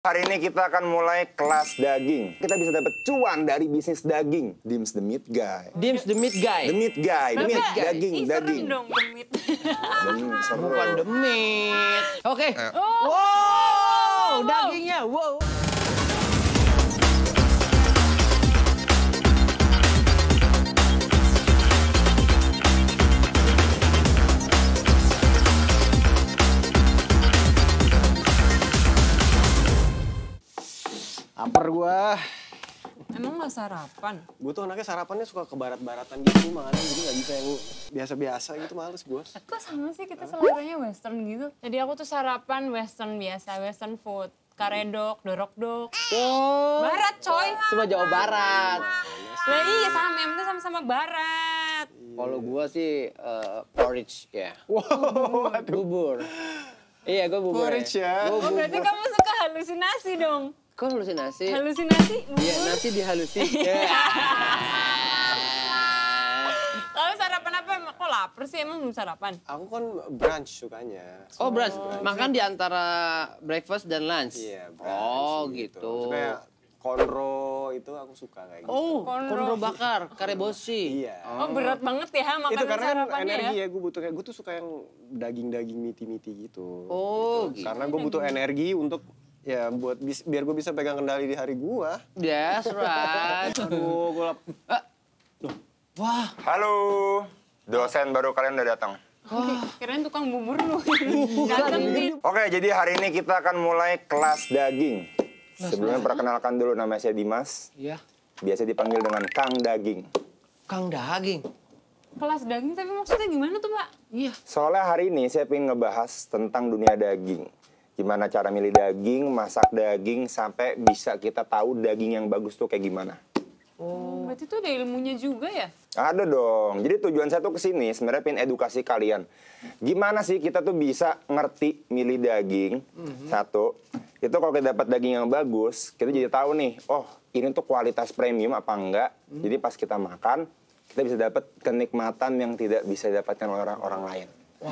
Hari ini kita akan mulai kelas daging. Kita bisa dapat cuan dari bisnis daging. Dims the meat guy. Dims the meat guy. The meat guy. The meat daging Ih, daging. dong the meat. Daging Bukan the meat. Oke. Okay. Oh. Eh. wow, dagingnya. Wow. Aper gua. Emang gak sarapan? Gue tuh anaknya sarapannya suka ke barat-baratan gitu, makanya jadi gak bisa yang biasa-biasa gitu, males gue. Eh, kok sama sih kita seleranya western gitu? Jadi aku tuh sarapan western biasa, western food. Karedok, dorok-dok. Oh. Barat coy. Cuma Jawa Barat. Nah iya sama, yang penting sama-sama barat. Iya. Kalau gua sih uh, porridge ya. Wow, Bubur. Iya, gue bubur. Ya. Porridge ya. ya. Gua bubur. Oh, berarti kamu suka halusinasi dong. Kok halusinasi? Halusinasi? Iya, nasi dihalusin. Kalau iya. sarapan apa? Kok lapar sih? Emang belum sarapan? Aku kan brunch sukanya. Oh, oh brunch. brunch. Makan di antara breakfast dan lunch? Iya, oh, brunch. Oh, gitu. gitu. konro itu aku suka kayak gitu. Oh, konro, konro bakar, karebosi. Iya. Oh, berat banget ya makanan Itu karena kan ya? energi ya, ya gue butuh kayak gue tuh suka yang daging-daging miti-miti gitu. Oh, gitu. gitu. Karena gue butuh energi untuk ya buat bi biar gue bisa pegang kendali di hari gue. Yes, right. Aduh, gue lap. Loh. Eh. Wah. Halo, dosen baru kalian udah datang. Wah. Kirain tukang bubur lu. Oke, jadi hari ini kita akan mulai kelas daging. Sebelumnya perkenalkan dulu nama saya Dimas. Iya. Biasa dipanggil dengan Kang Daging. Kang Daging? Kelas daging tapi maksudnya gimana tuh, Pak? Iya. Soalnya hari ini saya ingin ngebahas tentang dunia daging. Gimana cara milih daging, masak daging sampai bisa kita tahu daging yang bagus tuh kayak gimana. Oh. Berarti itu ada ilmunya juga ya? Ada dong. Jadi tujuan saya tuh kesini sebenarnya pengen edukasi kalian. Gimana sih kita tuh bisa ngerti milih daging? Mm-hmm. Satu, itu kalau kita dapat daging yang bagus, kita jadi tahu nih, oh ini tuh kualitas premium apa enggak. Mm-hmm. Jadi pas kita makan, kita bisa dapat kenikmatan yang tidak bisa didapatkan oleh orang-orang lain. Wow.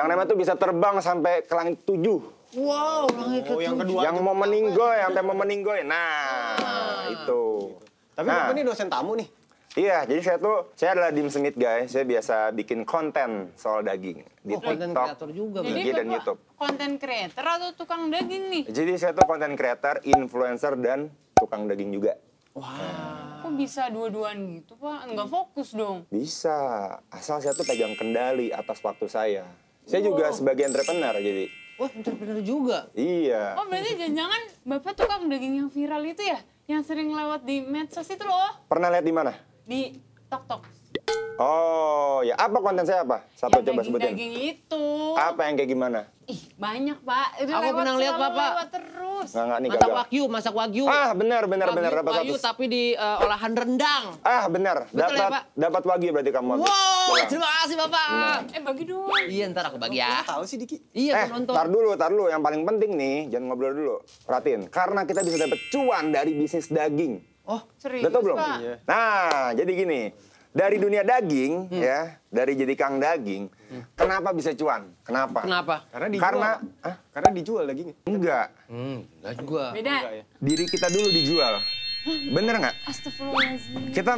Yang namanya tuh bisa terbang sampai ke langit tujuh. Wow, oh, yang kedua. Yang mau meninggoy, sampai mau meninggoy. Nah, ah. itu. Tapi nah. Bapak ini dosen tamu nih. Iya, jadi saya tuh saya adalah Dim Sengit guys. Saya biasa bikin konten soal daging di oh, TikTok, juga, jadi dan YouTube. Konten creator atau tukang daging nih? Jadi saya tuh konten creator, influencer dan tukang daging juga. Wah. Wow. Kok bisa dua duan gitu, Pak? Enggak hmm. fokus dong. Bisa. Asal saya tuh pegang kendali atas waktu saya. Saya wow. juga sebagai entrepreneur jadi Wah, entrepreneur juga. Iya. Oh, berarti jangan-jangan Bapak tukang daging yang viral itu ya? Yang sering lewat di medsos itu loh. Pernah lihat di mana? Di Tok Tok. Oh ya, apa konten saya apa? Satu yang coba sebutin. Daging itu. Apa yang kayak gimana? Ih banyak pak. Itu Aku pernah lihat bapak. terus. Nggak, nggak, nih, masak wagyu, masak wagyu. Ah benar benar benar Wagyu, wagyu tapi di uh, olahan rendang. Ah benar. Ya, dapat ya, dapat wagyu berarti kamu. Wow Pulang. Iya. terima kasih bapak. Benar. Eh bagi dong. Iya ntar aku bagi ya. Tahu sih Diki. Iya eh, nonton. Tar dulu tar dulu yang paling penting nih jangan ngobrol dulu. Perhatiin karena kita bisa dapat cuan dari bisnis daging. Oh serius Udah tau belum? Pak? Nah jadi gini dari dunia daging hmm. ya, dari jadi kang daging, hmm. kenapa bisa cuan? Kenapa? Kenapa? Karena dijual. Karena ah, karena dijual dagingnya. Enggak. Hmm, enggak juga. Beda. Enggak ya. Diri kita dulu dijual. Bener nggak? Astagfirullahaladzim. Kita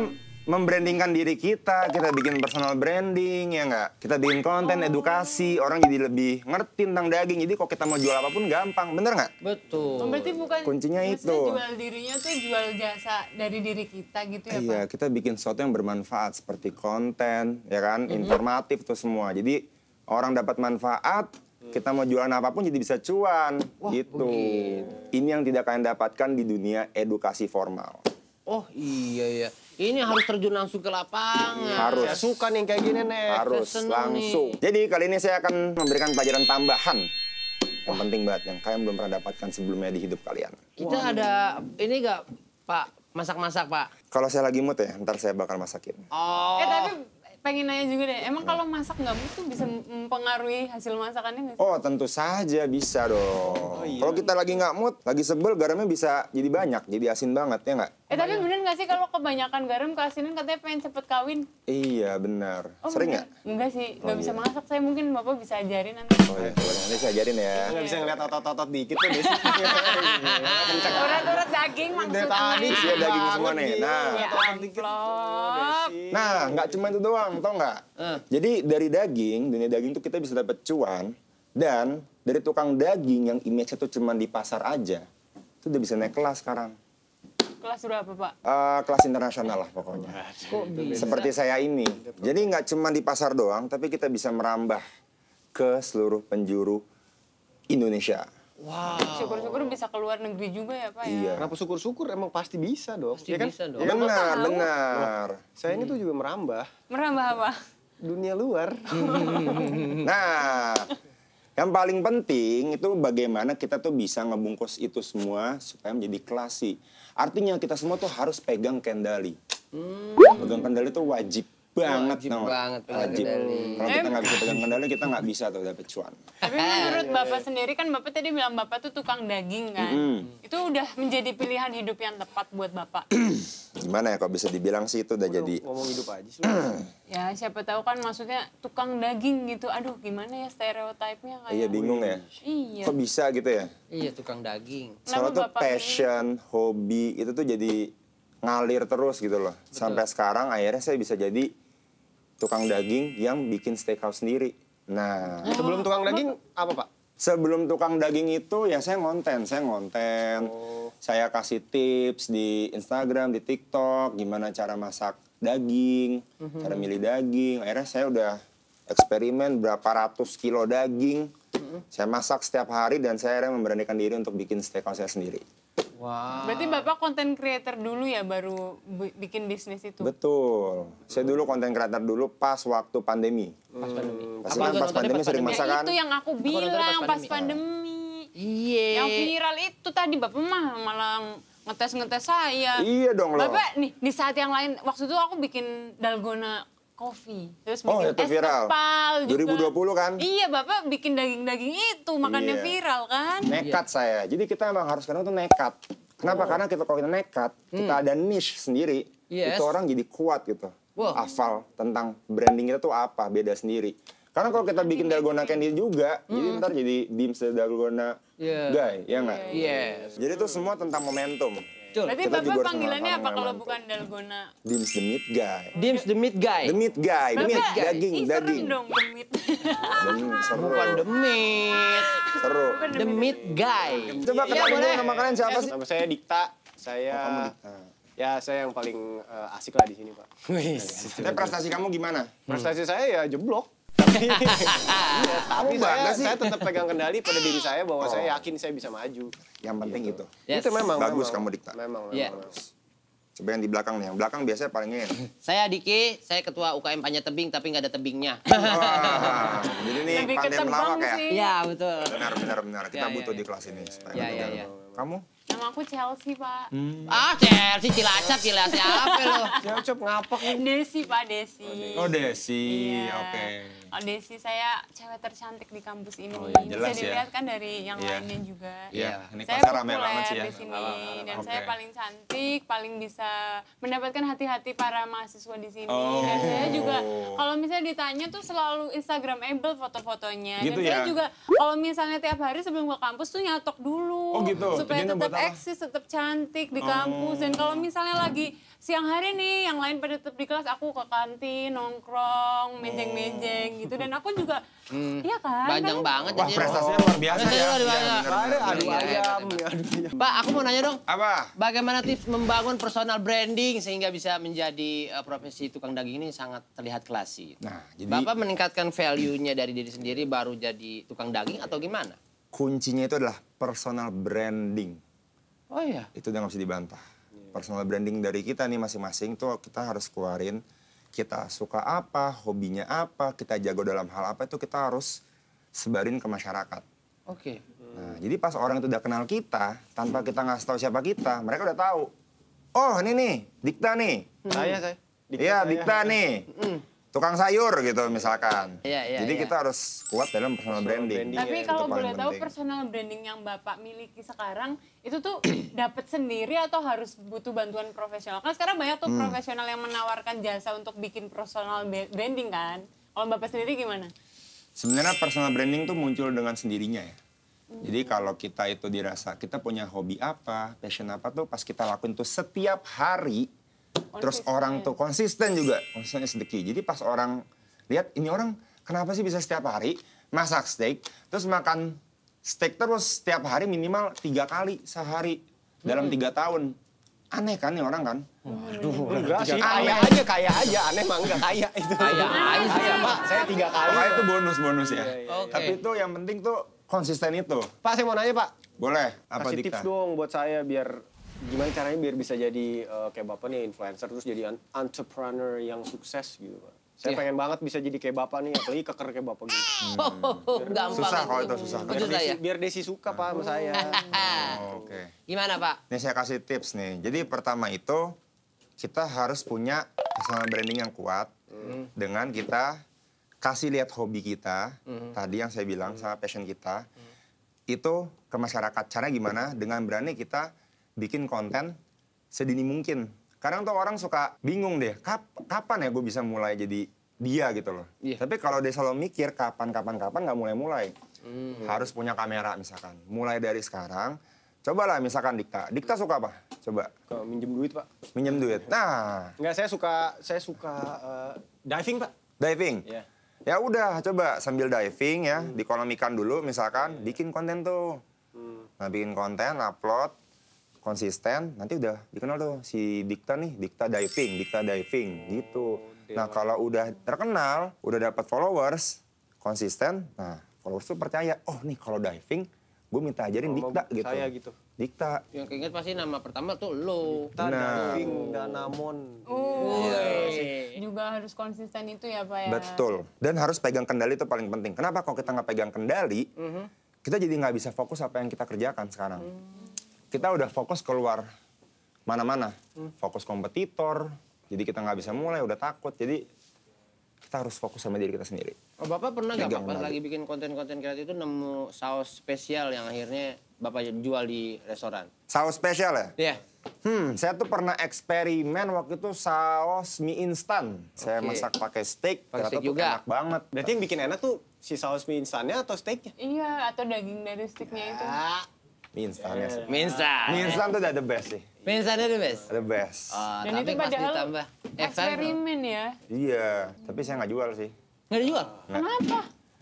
membrandingkan diri kita, kita bikin personal branding, ya nggak? Kita bikin konten, edukasi, orang jadi lebih ngerti tentang daging. Jadi kok kita mau jual apapun gampang, bener nggak? Betul. Oh, berarti bukan kuncinya itu. Jual dirinya tuh jual jasa dari diri kita gitu ya iya, pak? Iya, kita bikin sesuatu yang bermanfaat seperti konten, ya kan? Informatif tuh semua. Jadi orang dapat manfaat, kita mau jualan apapun jadi bisa cuan Wah, gitu. Begini. Ini yang tidak kalian dapatkan di dunia edukasi formal. Oh iya ya. Ini harus terjun langsung ke lapangan. Harus. Saya suka nih kayak gini, Nek. Harus, langsung. Nih. Jadi kali ini saya akan memberikan pelajaran tambahan. Yang Wah. penting banget, yang kalian belum pernah dapatkan sebelumnya di hidup kalian. Kita Wah. ada, ini gak, Pak, masak-masak, Pak? Kalau saya lagi mood ya, ntar saya bakal masakin. Oh. Eh, tapi pengen nanya juga deh, emang iya. kalau masak nggak itu bisa mempengaruhi hasil masakannya nggak sih? Oh tentu saja bisa dong. Oh, iya. Kalau kita lagi nggak mood, lagi sebel, garamnya bisa jadi banyak, jadi asin banget ya nggak? Eh tapi bener nggak sih kalau kebanyakan garam keasinan katanya pengen cepet kawin? Iya benar. Oh, Sering nggak? Enggak sih, oh, nggak oh, bisa iya. masak. Saya mungkin bapak bisa ajarin nanti. Oh iya, boleh nanti saya ajarin ya. Nggak bisa ngeliat otot-otot dikit tuh deh. Urat-urat daging maksudnya. tadi sih iya, daging semua nih. Gitu. Nah, ya nah nggak cuma itu doang gampang tau nggak? Uh. Jadi dari daging, dunia daging itu kita bisa dapat cuan dan dari tukang daging yang image-nya tuh cuma di pasar aja, itu udah bisa naik kelas sekarang. Kelas berapa pak? Uh, kelas internasional lah pokoknya. Kok Seperti saya ini. Jadi nggak cuma di pasar doang, tapi kita bisa merambah ke seluruh penjuru Indonesia. Wow. Syukur-syukur bisa keluar negeri juga ya Pak ya? iya. ya. Kenapa syukur-syukur emang pasti bisa dong. Pasti ya kan? bisa dong. Ya, kan? benar, benar. Saya ini tuh hmm. juga merambah. Merambah apa? Dunia luar. nah, yang paling penting itu bagaimana kita tuh bisa ngebungkus itu semua supaya menjadi klasik. Artinya kita semua tuh harus pegang kendali. Hmm. Pegang kendali itu wajib banget wajib no. banget wajib. Kalau kita nggak bisa pegang kendali kita nggak bisa tuh dapet cuan. Tapi menurut bapak sendiri kan bapak tadi bilang bapak tuh tukang daging kan. Mm -hmm. Itu udah menjadi pilihan hidup yang tepat buat bapak. Gimana ya kok bisa dibilang sih itu udah, udah jadi. Ngomong hidup aja sih. ya siapa tahu kan maksudnya tukang daging gitu. Aduh gimana ya stereotipnya kan. Iya bingung ya. Gitu. Iya. Kok bisa gitu ya? Iya tukang daging. Soalnya tuh passion, hobi itu tuh jadi ngalir terus gitu loh. Sampai sekarang akhirnya saya bisa jadi tukang daging yang bikin steakhouse sendiri. Nah, oh. sebelum tukang daging apa Pak? Sebelum tukang daging itu ya saya ngonten, saya ngonten. Oh. Saya kasih tips di Instagram, di TikTok, gimana cara masak daging, mm-hmm. cara milih daging. Akhirnya saya udah eksperimen berapa ratus kilo daging. Mm-hmm. Saya masak setiap hari dan saya akhirnya memberanikan diri untuk bikin steakhouse saya sendiri. Wow. Berarti Bapak konten creator dulu ya baru bikin bisnis itu? Betul. Saya dulu konten creator dulu pas waktu pandemi. Pas pandemi. Hmm. Pasti pas pandemi sering ya, masak Itu yang aku bilang pas pandemi. Iya. Yeah. Yang viral itu tadi Bapak mah malah ngetes-ngetes saya. Iya dong loh. Bapak nih di saat yang lain waktu itu aku bikin dalgona Coffee. Terus oh, bikin oh, itu es viral. Tepal juga. 2020 kan? Iya, Bapak bikin daging-daging itu, makannya iya. viral kan? Nekat iya. saya. Jadi kita emang harus kenal tuh nekat. Kenapa? Oh. Karena kita kalau kita nekat, hmm. kita ada niche sendiri. Yes. Itu orang jadi kuat gitu. Wow. Afal tentang branding kita tuh apa, beda sendiri. Karena kalau kita bikin dalgona candy juga, hmm. jadi ntar jadi dims dalgona yeah. guy, ya nggak? Yes. Jadi itu semua tentang momentum. Betul. Berarti kita Bapak panggilannya apa kalau bukan dalgona? Dims the meat guy. Dims the meat guy. The meat guy, Bapak, meat daging, Ih, daging. dong the meat. seru. Bukan the meat. Seru. The meat guy. Coba ya, ketemu nama kalian siapa eh, sih? Nama saya Dikta. Saya oh, ya saya yang paling uh, asik lah di sini pak. Wih. prestasi kamu gimana? Prestasi saya ya jeblok. tapi saya, tetap pegang kendali pada diri saya bahwa saya oh. yakin saya bisa maju. Yang penting gitu. itu. Itu memang bagus kamu dikta. Iya. Memang, memang. Coba yang di belakang nih, yang belakang biasanya paling ingin. saya Diki, saya ketua UKM Panjat Tebing tapi nggak ada tebingnya. Wah, jadi nih pandai melawak ya? Iya betul. Benar, benar, benar. Kita iya, iya, butuh di kelas ini. Supaya Kamu? Nama aku Chelsea, Pak. Hmm. Ah, Chelsea Cilacap, Cilacap, apa lo? Cilacap ngapak Desi, Pak, Desi. Oh, Desi. Oh, iya. Oke. Okay. Oh, Desi saya cewek tercantik di kampus ini. Oh, iya, ya, jelas Bisa dilihat ya. kan dari yang yeah. lainnya juga. Iya, yeah. ini saya pasar rame banget sih ya. Di sini oh, dan okay. saya paling cantik, paling bisa mendapatkan hati-hati para mahasiswa di sini. Oh. Dan saya juga kalau misalnya ditanya tuh selalu Instagramable foto-fotonya. Gitu dan ya? saya juga kalau misalnya tiap hari sebelum ke kampus tuh nyatok dulu. Oh gitu. Supaya tetap eksis, tetap cantik di oh. kampus. Oh. Dan kalau misalnya lagi siang hari nih, yang lain pada tetap di kelas, aku ke kantin, nongkrong, mejeng-mejeng gitu. Dan aku juga, hmm. iya kan? Panjang kan? banget. Wah, prestasinya luar biasa ya. Luar biasa. Iya, ayam. Pak, aku mau nanya dong. Apa? Bagaimana tips membangun personal branding sehingga bisa menjadi uh, profesi tukang daging ini sangat terlihat klasik? Nah, jadi... Bapak meningkatkan value-nya dari diri sendiri baru jadi tukang daging atau gimana? Kuncinya itu adalah personal branding. Oh iya. Itu udah gak bisa dibantah. Yeah. Personal branding dari kita nih masing-masing tuh kita harus keluarin kita suka apa, hobinya apa, kita jago dalam hal apa itu kita harus sebarin ke masyarakat. Oke. Okay. Nah, jadi pas orang itu udah kenal kita, tanpa kita ngasih tahu siapa kita, mereka udah tahu. Oh, ini nih, Dikta nih. Saya, saya. Iya, Dikta nih tukang sayur gitu misalkan. Iya, iya, Jadi iya. kita harus kuat dalam personal, personal branding. branding. Tapi ya, kalau boleh penting. tahu personal branding yang Bapak miliki sekarang itu tuh dapat sendiri atau harus butuh bantuan profesional? Kan sekarang banyak tuh hmm. profesional yang menawarkan jasa untuk bikin personal branding kan. Kalau Bapak sendiri gimana? Sebenarnya personal branding tuh muncul dengan sendirinya ya. Jadi kalau kita itu dirasa kita punya hobi apa, passion apa tuh pas kita lakuin tuh setiap hari Konsisten. Terus orang tuh konsisten juga, konsisten is Jadi pas orang lihat ini orang kenapa sih bisa setiap hari masak steak, terus makan steak terus setiap hari minimal tiga kali sehari dalam hmm. tiga tahun. Aneh kan nih orang kan? Waduh, oh, enggak sih. Kaya aja, kaya aja. Aneh mah enggak kaya itu. Kaya aja. Kaya, Pak, saya tiga kali. Kaya itu bonus-bonus ya. Iya, iya, okay. Iya. Tapi itu yang penting tuh konsisten itu. Pak, saya mau nanya, Pak. Boleh. Apa Kasih Dika? tips dong buat saya biar gimana caranya biar bisa jadi uh, kayak bapak nih influencer terus jadi entrepreneur yang sukses gitu pak saya yeah. pengen banget bisa jadi kayak bapak nih apalagi keker kayak bapak gitu hmm. biar, oh, Gampang. susah kalau itu susah biar desi, ya? biar desi suka pak sama saya oh, oke gimana pak ini saya kasih tips nih jadi pertama itu kita harus punya personal branding yang kuat hmm. dengan kita kasih lihat hobi kita hmm. tadi yang saya bilang hmm. sama passion kita hmm. itu ke masyarakat cara gimana dengan berani kita bikin konten sedini mungkin. Kadang tuh orang suka bingung deh, kap kapan ya gue bisa mulai jadi dia gitu loh. Yeah. Tapi kalau dia selalu mikir kapan kapan kapan nggak mulai mulai, mm. harus punya kamera misalkan. Mulai dari sekarang, cobalah misalkan Dikta. Dikta suka apa? Coba. Ke minjem duit pak. Minjem duit. Nah. Nggak saya suka saya suka uh, diving pak. Diving. Yeah. Ya udah coba sambil diving ya hmm. di dulu misalkan, iya. bikin konten tuh. Hmm. Nah bikin konten upload konsisten nanti udah dikenal tuh si Dikta nih Dikta diving Dikta diving gitu nah kalau udah terkenal udah dapat followers konsisten nah followers tuh percaya oh nih kalau diving gue minta ajarin kalo Dikta gitu. Saya gitu. Dikta. Yang keinget pasti nama pertama tuh lo. Dikta, nah. Diving, Danamon. Oh. Yeah. Juga harus konsisten itu ya Pak ya. Betul. Dan harus pegang kendali itu paling penting. Kenapa kalau kita nggak pegang kendali, mm -hmm. kita jadi nggak bisa fokus apa yang kita kerjakan sekarang. Mm kita udah fokus keluar mana-mana. Fokus kompetitor, jadi kita nggak bisa mulai, udah takut. Jadi kita harus fokus sama diri kita sendiri. Oh, Bapak pernah nggak Bapak lagi bikin konten-konten kreatif itu nemu saus spesial yang akhirnya Bapak jual di restoran? Saus spesial ya? Iya. Yeah. Hmm, saya tuh pernah eksperimen waktu itu saus mie instan. Okay. Saya masak pakai steak, pake ternyata steak tuh juga. enak banget. Berarti yang bikin enak tuh si saus mie instannya atau steaknya? Iya, atau daging dari steaknya ya. itu. Ah. Mie instan ya sih. Mie instan. Mie instan tuh udah the best sih. Mie instannya the best? The best. Ah, Dan tapi itu padahal ditambah. Eh, eksperimen ya? Iya, tapi saya nggak jual sih. Nggak jual? Kenapa?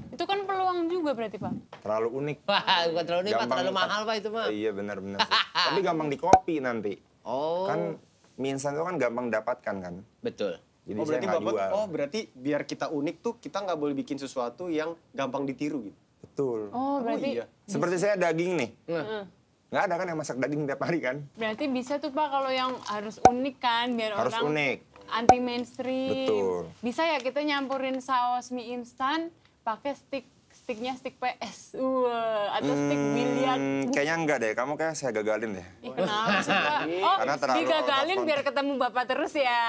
Itu kan peluang juga berarti, Pak? Terlalu unik. Wah, bukan terlalu unik, Pak. Terlalu mahal, Pak, itu, Pak. Iya, benar-benar Tapi gampang dikopi nanti. Oh. Kan mie instan itu kan gampang dapatkan, kan? Betul. Jadi oh, berarti Bapak, jual. oh berarti biar kita unik tuh kita nggak boleh bikin sesuatu yang gampang ditiru gitu. Betul. Oh, oh, berarti... iya. Seperti saya daging nih. Nah. Nggak ada kan yang masak daging tiap hari kan? Berarti bisa tuh Pak kalau yang harus unik kan biar harus orang... unik. Anti mainstream. Betul. Bisa ya kita nyampurin saus mie instan pakai stick stiknya stick PS uh, atau hmm, stik biliar kayaknya enggak deh kamu kayak saya gagalin deh ya, kenapa Karena oh digagalin biar ketemu bapak terus ya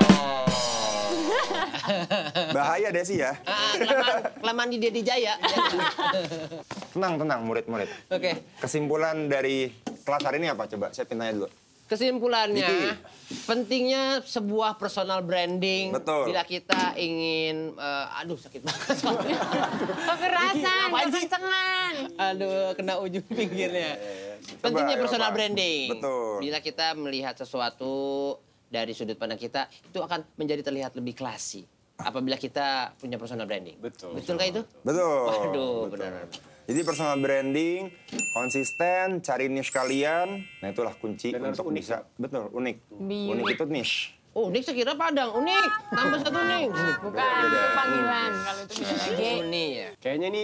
oh. Bahaya deh sih ya. Ah, ah, kelamaan, kelamaan di Deddy Jaya. tenang, tenang murid-murid. Oke. Okay. Kesimpulan dari kelas hari ini apa? Coba saya pintanya dulu. Kesimpulannya, Diki. pentingnya sebuah personal branding. Betul. Bila kita ingin, uh, aduh sakit banget soalnya. Kekerasan, kekencengan. Aduh, kena ujung pinggirnya. Eh, pentingnya ya, personal branding. Betul. Bila kita melihat sesuatu dari sudut pandang kita itu akan menjadi terlihat lebih klasik apabila kita punya personal branding. Betul. Betul kah itu? Betul. Waduh, benar. Jadi personal branding, konsisten, cari niche kalian, nah itulah kunci Dan untuk unik. bisa betul unik. Biu. Unik itu niche. Oh, unik saya kira Padang. Unik, tambah satu nih. Bukan, beda. panggilan. Kalau itu lagi. ya. Kayaknya ini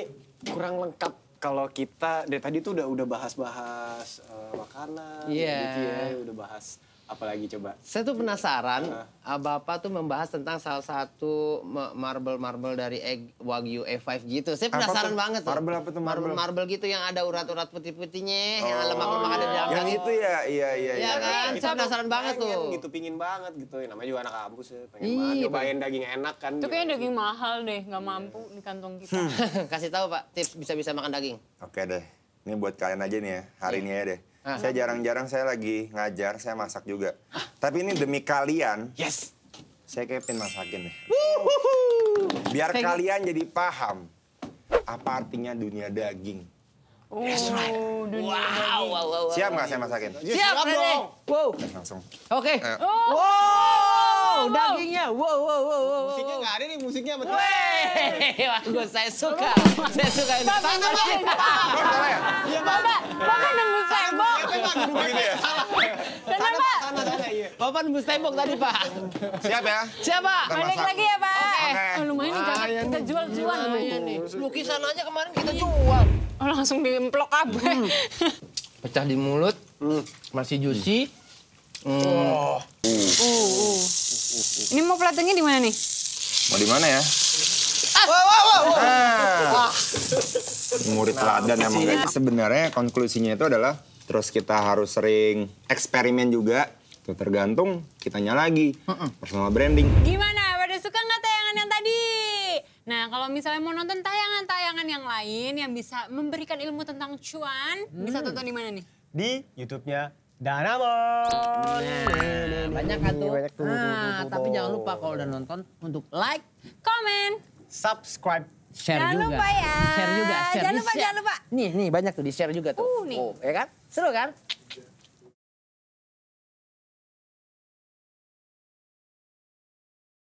kurang lengkap kalau kita dari tadi tuh udah udah bahas-bahas uh, makanan yeah. gitu ya, udah bahas apalagi coba? Saya tuh penasaran, uh. Bapak tuh membahas tentang salah satu marble-marble dari egg Wagyu E5 gitu. Saya penasaran apa banget. Tuh? Marble apa tuh? Marble? Marble gitu yang ada urat-urat putih-putihnya, oh, yang lemak-lemak ada di iya, dalam. Yang itu ya, iya, iya, iya. Ya kan, saya penasaran banget tuh. Gitu, pingin banget gitu. Ya, namanya juga anak kampus ya, pengen Iyi, banget nyobain daging enak kan. Itu kayaknya daging mahal deh, nggak mampu iya. di kantong kita. Hmm. Kasih tahu Pak, tips bisa-bisa makan daging. Oke deh, ini buat kalian aja nih ya, hari iya. ini ya deh Hah. Saya jarang-jarang saya lagi ngajar, saya masak juga. Hah? Tapi ini demi kalian. Yes. Saya kepin masakin deh. Wuhuhu. Biar Thank kalian you. jadi paham apa artinya dunia daging. Oh, yes, right. Oh, dunia wow. Daging. wow, wow, Siap nggak saya masakin? Siap, Siap dong. Wow. Langsung. Oke. Eh. Okay. Oh. Wow wow, dagingnya. Wow, wow, wow, wow. Musiknya nggak ada nih, musiknya betul. Wih, bagus, saya suka. saya suka. Bapak, bapak, bapak. Iya, iya, bapak. Bapak nembus tembok. Sana, Pak. Bapak nembus tembok tadi, Pak. Siap ya? Siap, Pak. Balik lagi ya, Pak. Oh, lumayan nih, kita jual-jual lumayan nih. Lukisan aja kemarin kita hmm. jual. Oh, langsung diemplok apa? Hmm. Pecah di mulut, hmm. masih juicy. Hmm. Ini mau pelatihnya di mana nih? Mau di mana ya? Ah. Wow, wow, wow. Ah. Wah. Murid nah, teladan nah, emang Sebenarnya konklusinya itu adalah terus kita harus sering eksperimen juga. Itu tergantung kitanya lagi. Uh -uh. Personal branding. Gimana? Pada suka nggak tayangan yang tadi? Nah, kalau misalnya mau nonton tayangan-tayangan yang lain yang bisa memberikan ilmu tentang cuan, hmm. bisa tonton di mana nih? Di YouTube-nya dana nonton. Nah, banyak kan tuh. Banyak tuh, nah, tapi jangan lupa kalau udah nonton untuk like, komen, subscribe, share jangan juga. Lupa ya. Share juga, share. Jangan lupa, share. jangan lupa. Nih, nih banyak tuh di share juga tuh. Uh, nih. Oh, ya kan? Seru kan?